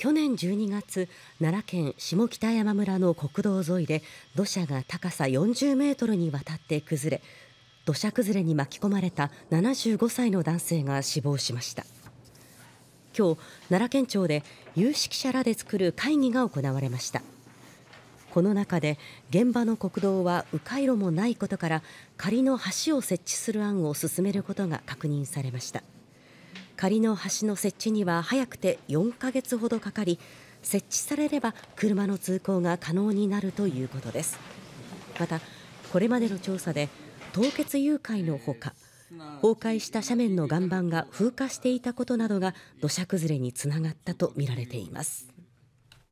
去年12月奈良県下北山村の国道沿いで土砂が高さ40メートルにわたって崩れ土砂崩れに巻き込まれた75歳の男性が死亡しました今日奈良県庁で有識者らで作る会議が行われましたこの中で現場の国道は迂回路もないことから仮の橋を設置する案を進めることが確認されました仮の橋の設置には早くて4ヶ月ほどかかり設置されれば車の通行が可能になるということですまたこれまでの調査で凍結誘拐のほか崩壊した斜面の岩盤が風化していたことなどが土砂崩れにつながったとみられています